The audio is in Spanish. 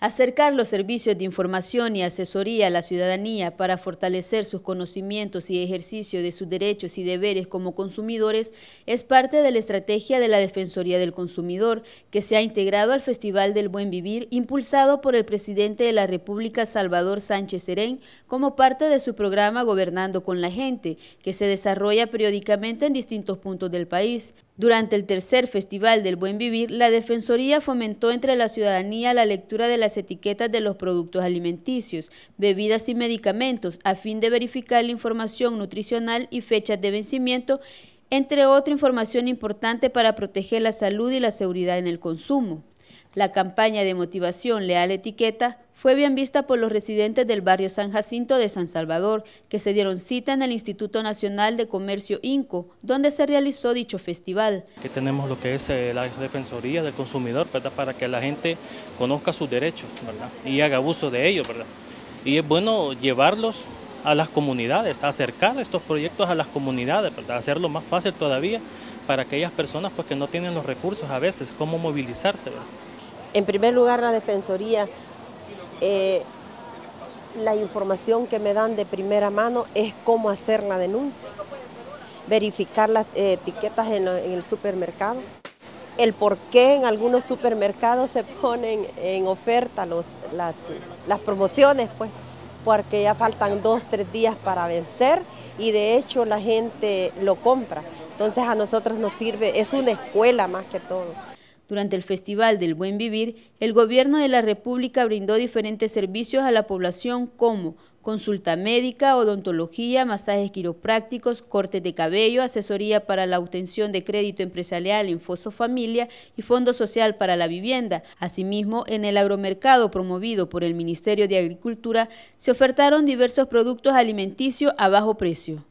acercar los servicios de información y asesoría a la ciudadanía para fortalecer sus conocimientos y ejercicio de sus derechos y deberes como consumidores es parte de la estrategia de la Defensoría del Consumidor que se ha integrado al Festival del Buen Vivir impulsado por el presidente de la República Salvador Sánchez Serén como parte de su programa Gobernando con la Gente que se desarrolla periódicamente en distintos puntos del país. Durante el tercer Festival del Buen Vivir, la Defensoría fomentó entre la ciudadanía la lectura de las etiquetas de los productos alimenticios, bebidas y medicamentos, a fin de verificar la información nutricional y fechas de vencimiento, entre otra información importante para proteger la salud y la seguridad en el consumo. La campaña de motivación Leal Etiqueta fue bien vista por los residentes del barrio San Jacinto de San Salvador, que se dieron cita en el Instituto Nacional de Comercio INCO, donde se realizó dicho festival. Que tenemos lo que es eh, la Defensoría del Consumidor, para que la gente conozca sus derechos y haga uso de ellos. Y es bueno llevarlos a las comunidades, acercar estos proyectos a las comunidades, hacerlo más fácil todavía para aquellas personas pues, que no tienen los recursos a veces, cómo movilizarse. En primer lugar, la Defensoría, eh, la información que me dan de primera mano es cómo hacer la denuncia, verificar las eh, etiquetas en, el supermercado, el por qué en algunos supermercados se ponen en oferta las, promociones, pues, porque ya faltan dos, tres días para vencer y de hecho la gente lo compra. Entonces a nosotros nos sirve, es una escuela más que todo. Durante el Festival del Buen Vivir, el Gobierno de la República brindó diferentes servicios a la población como consulta médica, odontología, masajes quiroprácticos, cortes de cabello, asesoría para la obtención de crédito empresarial en Foso Familia y Fondo Social para la Vivienda. Asimismo, en el agromercado promovido por el Ministerio de Agricultura, se ofertaron diversos productos alimenticios a bajo precio.